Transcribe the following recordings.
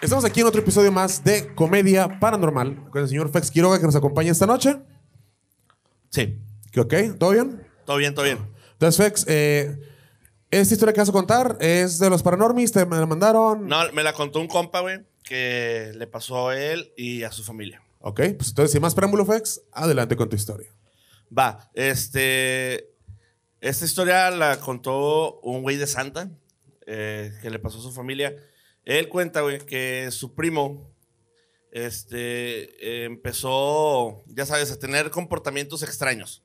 Estamos aquí en otro episodio más de Comedia Paranormal con el señor Fex Quiroga que nos acompaña esta noche. Sí. ¿Qué, ¿Ok? ¿Todo bien? Todo bien, todo bien. Entonces, Fex, eh, esta historia que vas a contar es de los paranormis, te me la mandaron. No, me la contó un compa, güey, que le pasó a él y a su familia. Ok, pues entonces, sin más preámbulo, Fex, adelante con tu historia. Va, este. Esta historia la contó un güey de Santa eh, que le pasó a su familia. Él cuenta, güey, que su primo este, empezó, ya sabes, a tener comportamientos extraños.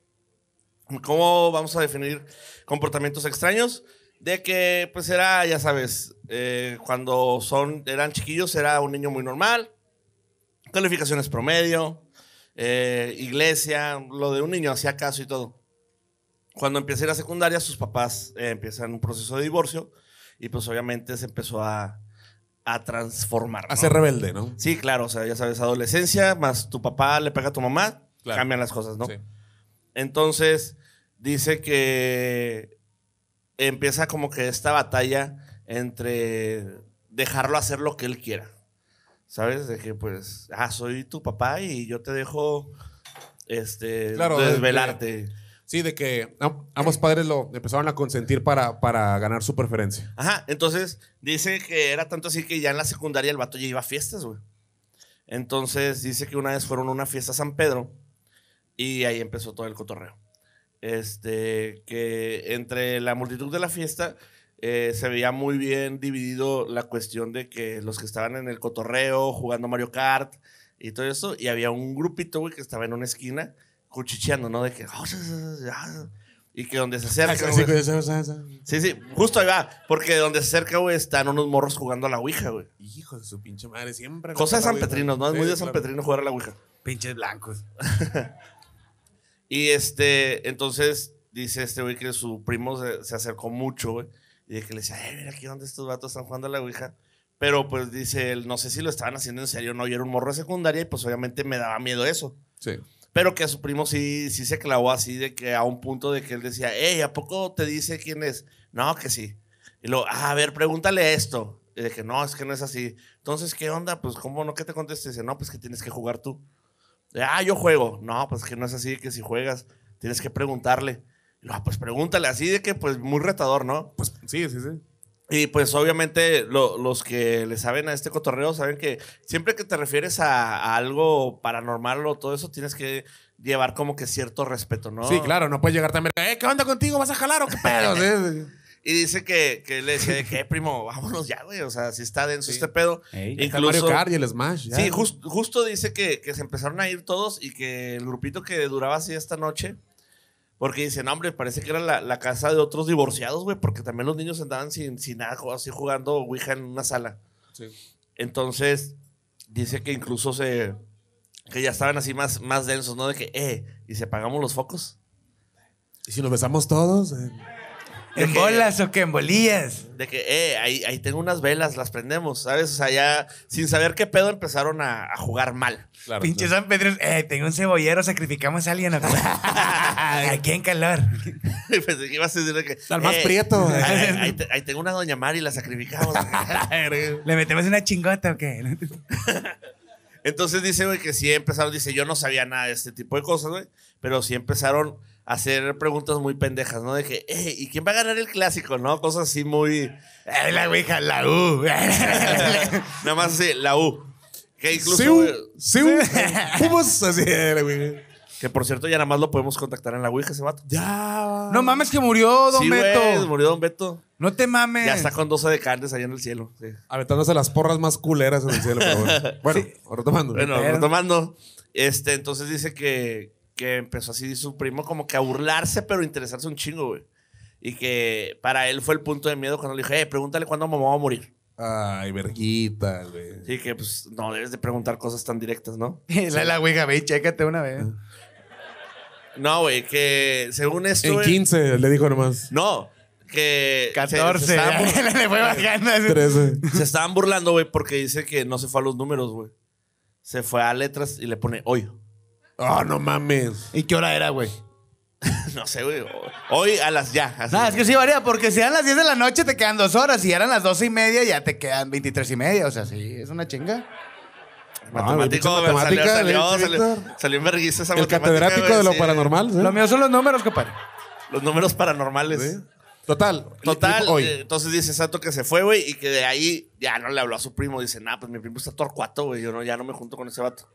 ¿Cómo vamos a definir comportamientos extraños? De que, pues era, ya sabes, eh, cuando son, eran chiquillos, era un niño muy normal, calificaciones promedio, eh, iglesia, lo de un niño, hacía caso y todo. Cuando empieza a ir secundaria, sus papás eh, empiezan un proceso de divorcio y pues obviamente se empezó a, a transformar. A ser rebelde, ¿no? Sí, claro, o sea, ya sabes, adolescencia, más tu papá le pega a tu mamá, cambian las cosas, ¿no? Entonces, dice que empieza como que esta batalla entre dejarlo hacer lo que él quiera. ¿Sabes? De que pues, ah, soy tu papá y yo te dejo este desvelarte. Sí, de que ambos padres lo empezaron a consentir para, para ganar su preferencia. Ajá, entonces dice que era tanto así que ya en la secundaria el vato ya iba a fiestas, güey. Entonces dice que una vez fueron a una fiesta a San Pedro y ahí empezó todo el cotorreo. Este, que entre la multitud de la fiesta eh, se veía muy bien dividido la cuestión de que los que estaban en el cotorreo jugando Mario Kart y todo eso, y había un grupito, güey, que estaba en una esquina cuchicheando, ¿no? De que. Ah, y que donde se acerca. Sí, sí, justo ahí va. Porque donde se acerca, güey, están unos morros jugando a la Ouija, güey. Hijo de su pinche madre, siempre. Cosa de San Petrino, ¿no? Es muy de San Petrino jugar a la Ouija. Pinches blancos. y este, entonces dice este güey que su primo se, acercó mucho, güey. Y que le decía, eh, mira aquí donde estos vatos están jugando a la Ouija. Pero pues dice él, no sé si lo estaban haciendo en serio no. Yo era un morro de secundaria y pues obviamente me daba miedo eso. Sí. Pero que a su primo sí, sí se clavó así, de que a un punto de que él decía, hey, ¿a poco te dice quién es? No, que sí. Y luego, ah, a ver, pregúntale esto. Y de que no, es que no es así. Entonces, ¿qué onda? Pues, ¿cómo no que te conteste? Dice, no, pues que tienes que jugar tú. ah, yo juego. No, pues que no es así, que si juegas, tienes que preguntarle. Y luego, ah, pues pregúntale así, de que pues muy retador, ¿no? Pues sí, sí, sí. Y pues obviamente los que le saben a este cotorreo saben que siempre que te refieres a, algo paranormal o todo eso, tienes que llevar como que cierto respeto, ¿no? Sí, claro, no puedes llegar también, eh, ¿qué onda contigo? ¿Vas a jalar o qué pedo? y dice que, le decía ¿qué, eh, primo, vámonos ya, güey. O sea, si está denso este pedo. Incluso, Mario Kart y el Smash. Sí, justo dice que, que se empezaron a ir todos y que el grupito que duraba así esta noche porque dicen, hombre, parece que era la, casa de otros divorciados, güey, porque también los niños andaban sin, sin nada, así jugando Ouija en una sala. Sí. Entonces, dice que incluso se. que ya estaban así más, más densos, ¿no? De que, eh, y si apagamos los focos. ¿Y si nos besamos todos? Eh. ¿En bolas o qué? ¿En bolillas? De que, eh, ahí, tengo unas velas, las prendemos, ¿sabes? O sea, ya sin saber qué pedo empezaron a, jugar mal. Pinche San Pedro, eh, tengo un cebollero, sacrificamos a alguien. Aquí en calor. Pensé que ibas a decir que... más eh, prieto. Ahí, tengo una doña Mari, la sacrificamos. ¿Le metemos una chingota o qué? Entonces dice, güey, que sí empezaron, dice, yo no sabía nada de este tipo de cosas, güey, pero sí empezaron hacer preguntas muy pendejas, ¿no? De que, eh, ¿y quién va a ganar el clásico, no? Cosas así muy. Eh, la güija, la U. Nada más así, la U. Que incluso. Sí, así, eh, la Que por cierto, ya nada más lo podemos contactar en la Ouija ese vato. Ya. No mames, que murió Don Beto. murió Don Beto. No te mames. Ya está con 12 de carnes allá en el cielo. Aventándose las porras más culeras en el cielo, pero bueno. Bueno, retomando. Bueno, retomando. Este, entonces dice que, que empezó así su primo como que a burlarse, pero interesarse un chingo, güey. Y que para él fue el punto de miedo cuando le dije, hey, eh, pregúntale cuándo mamá va a morir. Ay, verguita, güey. Sí, que pues no debes de preguntar cosas tan directas, ¿no? la, la güey, ve, chécate una vez. No, güey, que según esto. En 15, le dijo nomás. No, que. 14. Se, se estaban, burlando, le fue 13. Se estaban burlando, güey, porque dice que no se fue a los números, güey. Se fue a letras y le pone hoy. Oh, no mames. ¿Y qué hora era, güey? no sé, güey. Hoy a las ya. Así, es que sí varía, porque si eran las 10 de la noche te quedan dos horas, si eran las 12 y media ya te quedan 23 y media, o sea, sí, es una chinga. Matemático, matemática, salió, salió, en vergüenza esa El catedrático de lo paranormal. Lo mío son los números, compadre. Los números paranormales. Total. Total. Hoy. Eh, entonces dice Sato que se fue, güey, y que de ahí ya no le habló a su primo. Dice, nah, pues mi primo está torcuato, güey. Yo no, ya no me junto con ese vato.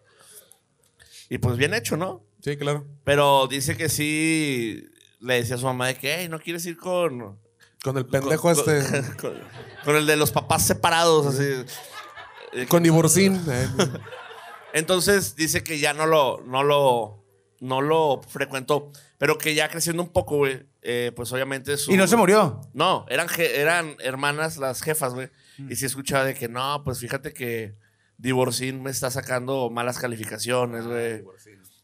Y pues bien hecho, ¿no? Sí, claro. Pero dice que sí le decía a su mamá de que, hey, no quieres ir con. Con el pendejo este. Con, el de los papás separados, así. Eh, con divorcín. Eh. Entonces dice que ya no lo, no lo, no lo frecuentó. Pero que ya creciendo un poco, güey, eh, pues obviamente su... ¿Y no se murió? No, eran, eran hermanas las jefas, güey. Mm. Y sí escuchaba de que, no, pues fíjate que Divorcín me está sacando malas calificaciones, ah, güey.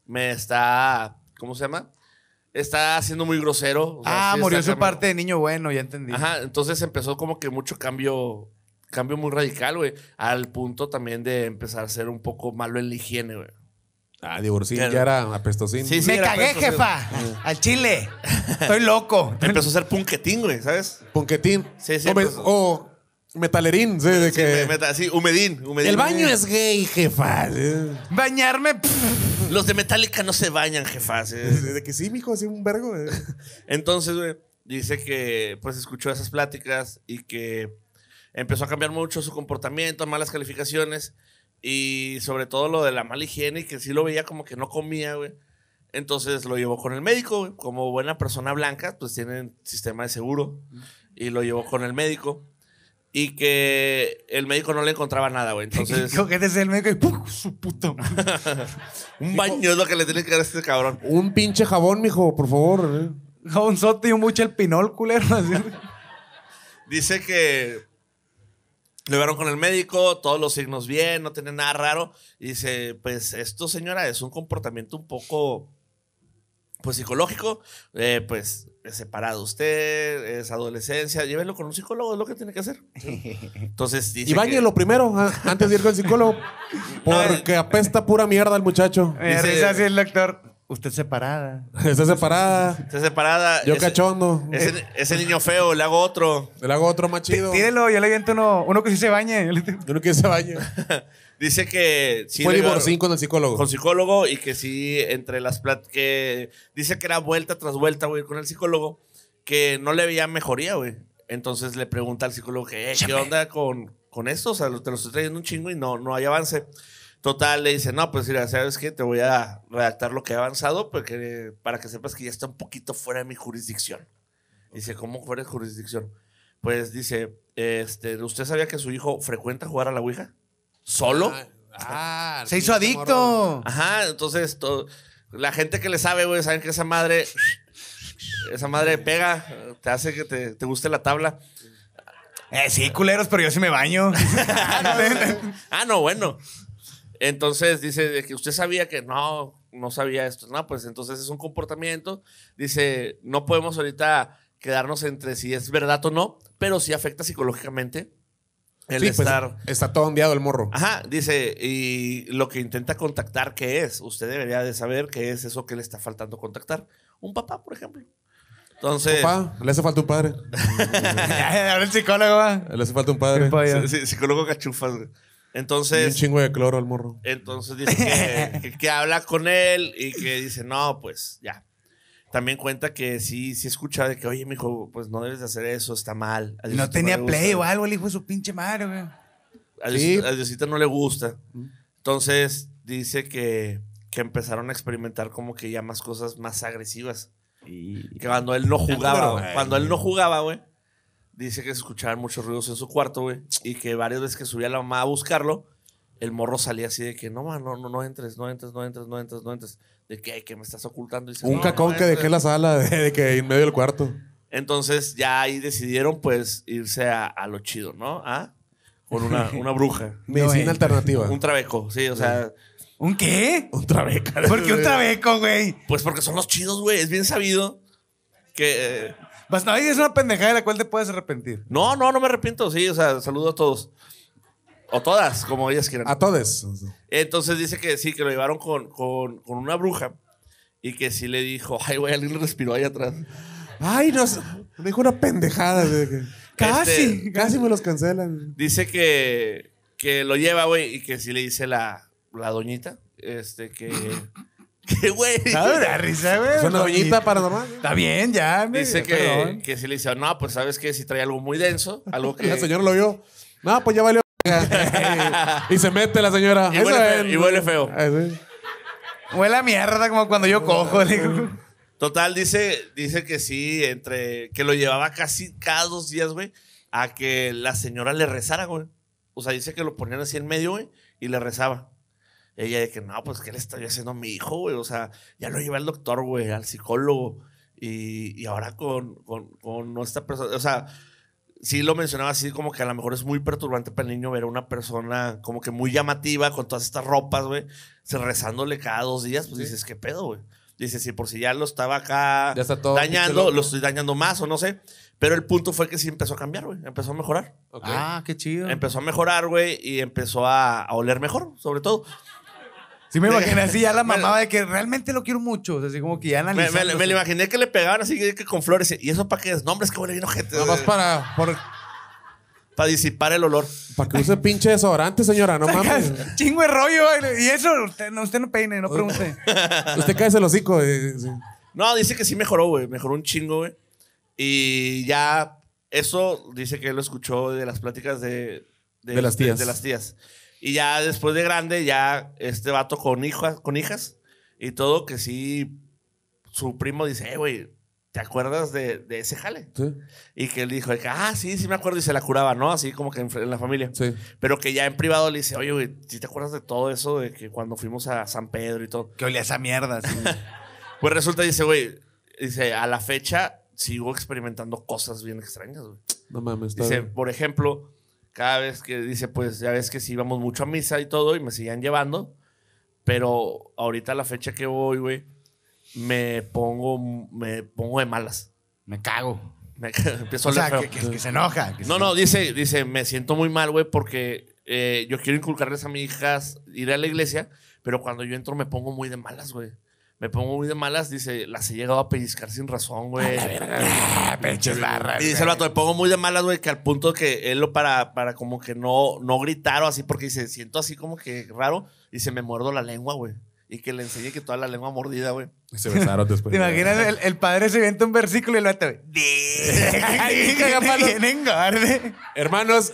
me está. ¿Cómo se llama? Está siendo muy grosero. ah, murió su parte de niño bueno, ya entendí. Ajá, entonces empezó como que mucho cambio, cambio muy radical, güey. Al punto también de empezar a ser un poco malo en la higiene, güey. Ah, Divorcín ya era apestosín. Sí, me cagué, jefa. Al chile. Estoy loco. Empezó a ser punquetín, güey, ¿sabes? Punquetín. Sí, sí. O, Metalerín, sí, de que... sí, humedín, humedín. El baño eh. es gay, jefa. Bañarme. Los de Metallica no se bañan, jefas. De que sí, mijo, así un vergo. Eh. Entonces, güey, dice que pues escuchó esas pláticas y que empezó a cambiar mucho su comportamiento, malas calificaciones y sobre todo lo de la mala higiene y que sí lo veía como que no comía, güey. Entonces lo llevó con el médico, Como buena persona blanca, pues tienen sistema de seguro y lo llevó con el médico y que el médico no le encontraba nada, güey. Entonces. Dijo que desde el médico y su puto. un baño es lo que le tiene que dar a este cabrón. Un pinche jabón, mijo, por favor. Eh. Jabón y un mucho el pinol, culero. Dice que lo llevaron con el médico, todos los signos bien, no tiene nada raro. Y dice, pues esto, señora, es un comportamiento un poco pues, psicológico, eh, pues separado usted, es adolescencia, llévelo con un psicólogo, es lo que tiene que hacer. Entonces, y bañelo primero antes de ir con el psicólogo, porque eh, apesta pura mierda el muchacho. gracias eh, el doctor. Usted separada. Está separada. Está separada. Yo cachondo. Ese, niño feo, le hago otro. Le hago otro más chido. Tírelo, yo le aviento uno, uno que sí se bañe. Uno que se bañe. Dice que sí. Fue divorcín con el psicólogo. Con psicólogo y que sí, entre las pláticas. dice que era vuelta tras vuelta, güey, con el psicólogo, que no le veía mejoría, güey. Entonces le pregunta al psicólogo que, eh, ¿qué onda con, con esto? O sea, te lo estoy trayendo un chingo y no, no hay avance. Total, le dice, no, pues mira, ¿sabes qué? Te voy a redactar lo que he avanzado porque, para que sepas que ya está un poquito fuera de mi jurisdicción. Dice, ¿cómo fuera de jurisdicción? Pues dice, este, ¿usted sabía que su hijo frecuenta jugar a la Ouija? ¿Solo? Ah, ah Se hizo adicto. Ajá, entonces la gente que le sabe, güey, saben que esa madre, esa madre pega, te hace que te, te guste la tabla. Eh, sí, culeros, pero yo sí me baño. ah, no, bueno. Entonces dice que usted sabía que no, no sabía esto. No, pues entonces es un comportamiento. Dice, no podemos ahorita quedarnos entre si es verdad o no, pero sí afecta psicológicamente el sí, pues, estar. Pues, está todo enviado el morro. Ajá, dice, y lo que intenta contactar, ¿qué es? Usted debería de saber qué es eso que le está faltando contactar. Un papá, por ejemplo. Entonces. Papá, le hace falta un padre. Ahora el psicólogo Le hace falta un padre. Sí, psicólogo cachufas. Entonces. un chingo de cloro al morro. Entonces dice que, que, habla con él y que dice, no, pues ya. También cuenta que sí, sí escucha de que, oye, mi hijo, pues no debes hacer eso, está mal. no tenía play o algo, el hijo de su pinche madre, güey. A Diosita no le gusta. Entonces dice que, que empezaron a experimentar como que ya más cosas más agresivas. Y... Que cuando él no jugaba, Cuando él no jugaba, güey dice que se escuchaban muchos ruidos en su cuarto, güey, y que varias veces que subía la mamá a buscarlo, el morro salía así de que no, no, no, no entres, no entres, no entres, no entres, no entres. De que, que me estás ocultando. Un cacón que dejé la sala, de, que en medio del cuarto. Entonces ya ahí decidieron pues irse a, a lo chido, ¿no? ¿Ah? Con una, bruja. Medicina alternativa. Un trabeco, sí, o sea. ¿Un qué? Un trabeco. ¿Por qué un trabeco, güey? Pues porque son los chidos, güey. Es bien sabido que eh, Bastante, es una pendejada de la cual te puedes arrepentir. No, no, no me arrepiento. Sí, o sea, saludo a todos. O todas, como ellas quieran. A todas. Entonces dice que sí, que lo llevaron con, una bruja y que sí le dijo, ay, güey, alguien respiró ahí atrás. Ay, no, me dijo una pendejada. Este, casi, casi me los cancelan. Dice que, que lo lleva, güey, y que sí le dice la, la doñita, este, que... ¿Qué güey? ¿Sabes ah, risa, güey? Es una doñita paranormal. Está bien, ya. Dice que, que si le dice, no, pues sabes que si trae algo muy denso, algo que. la señora lo vio. No, pues ya valió. y se mete la señora. Y huele feo, ah, huele a mierda como cuando yo cojo. Total, dice, dice que sí, entre que lo llevaba casi cada dos días, güey, a que la señora le rezara, güey. O sea, dice que lo ponían así en medio, güey, y le rezaba. Ella de que, no, pues, ¿qué le estoy haciendo a mi hijo, güey? O sea, ya lo llevé al doctor, güey, al psicólogo. Y, ahora con, con, con esta persona, o sea, sí lo mencionaba así, como que a lo mejor es muy perturbante para el niño ver a una persona como que muy llamativa con todas estas ropas, güey, rezándole cada dos días, pues dices, ¿qué pedo, güey? Dices, sí, por si ya lo estaba acá dañando, lo estoy dañando más o no sé. Pero el punto fue que sí empezó a cambiar, güey. Empezó a mejorar. Ah, qué chido. Empezó a mejorar, güey, y empezó a, a oler mejor, sobre todo. Sí, me imaginé así ya la mamaba, de que realmente lo quiero mucho. así como que ya analizando. Me, me, lo imaginé que le pegaban así que con flores. ¿Y eso para que es? que huele bien ojete. Nada más para... Por... Para disipar el olor. Para que use pinche desodorante, señora, no mames. Chingo de rollo. Y eso, usted no, usted no peine, no pregunte. usted cae ese hocico. Eh, no, dice que sí mejoró, güey. Mejoró un chingo, güey. Y ya, eso dice que él lo escuchó de las pláticas de, de, este, las tías. de las tías. Y ya después de grande, ya este vato con, hijas, con hijas y todo, que sí, su primo dice, eh, güey, ¿te acuerdas de, ese jale? Sí. Y que él dijo, ah, sí, sí me acuerdo y se la curaba, ¿no? Así como que en, la familia. Sí. Pero que ya en privado le dice, oye, güey, ¿sí te acuerdas de todo eso de que cuando fuimos a San Pedro y todo? Que olía esa mierda. pues resulta, dice, güey, dice, a la fecha sigo experimentando cosas bien extrañas, güey. No mames. Dice, por ejemplo cada vez que dice, pues ya ves que sí íbamos mucho a misa y todo y me seguían llevando, pero ahorita la fecha que voy, güey, me pongo, me pongo de malas. Me cago. empiezo a que, se enoja. no, no, dice, dice, me siento muy mal, güey, porque eh, yo quiero inculcarles a mis hijas ir a la iglesia, pero cuando yo entro me pongo muy de malas, güey me pongo muy de malas, dice, las he llegado a pellizcar sin razón, güey. Pinches barras. Y dice el vato, me pongo muy de malas, güey, que al punto que él lo para, para como que no, no gritar o así, porque dice, siento así como que raro, y se me muerdo la lengua, güey. Y que le enseñé que toda la lengua mordida, güey. Y Se besaron después. ¿Te imaginas? El, padre se inventa un versículo y el lo güey. Hermanos engorde. Hermanos,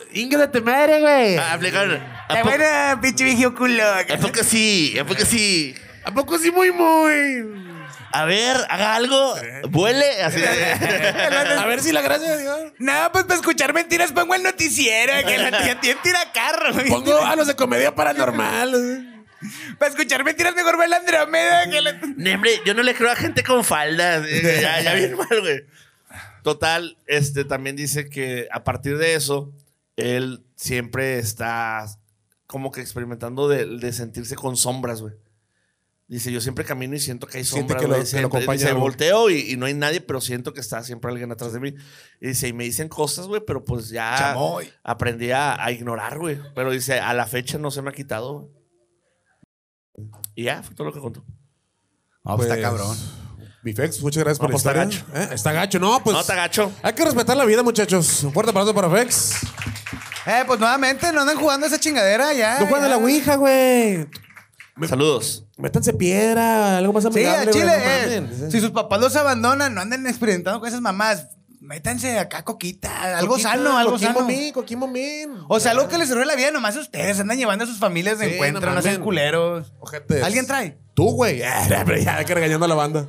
tu madre, güey. Ah, Aplicar. Te pinche vigio culo. es porque sí? es poco sí? ¿A poco sí, muy, muy? A ver, haga algo, vuele. a ver si la gracia de Dios. Nada, pues para escuchar mentiras pongo el noticiero, que la tía, tira carro. Pongo a los de comedia paranormal. Para escuchar mentiras mejor ve la Andromeda. No, hombre, yo no le creo a gente con faldas. Eh, ya, ya bien mal, güey. Total, este también dice que a partir de eso, él siempre está como que experimentando de, de sentirse con sombras, güey. Dice, yo siempre camino y siento que hay sombra. Que que lo volteo y, no hay nadie, pero siento que está siempre alguien atrás de mí. Y dice, y me dicen cosas, güey, pero pues ya aprendí a, ignorar, güey. Pero dice, a la fecha no se me ha quitado. Y ya, fue todo lo que contó. Ah, pues, está pues, cabrón. Mi Fex, muchas gracias por estar. Pues, está gacho. ¿eh? Está gacho, no, pues. No, está gacho. Hay que respetar la vida, muchachos. Un fuerte aplauso para Fex. Eh, pues nuevamente, no andan jugando esa chingadera ya. No juegan la Ouija, güey. Saludos. Métanse piedra, algo más Sí, a Chile eh. Si sus papás los abandonan, no anden experimentando con esas mamás. Métanse acá, coquita. Algo sano, algo sano. Min, Coquimbo Min. O sea, algo que les cerró la vida nomás a ustedes. Andan llevando a sus familias de encuentro, no sean culeros. Ojetes. ¿Alguien trae? Tú, güey. Ya, ya, ya, que regañando a la banda.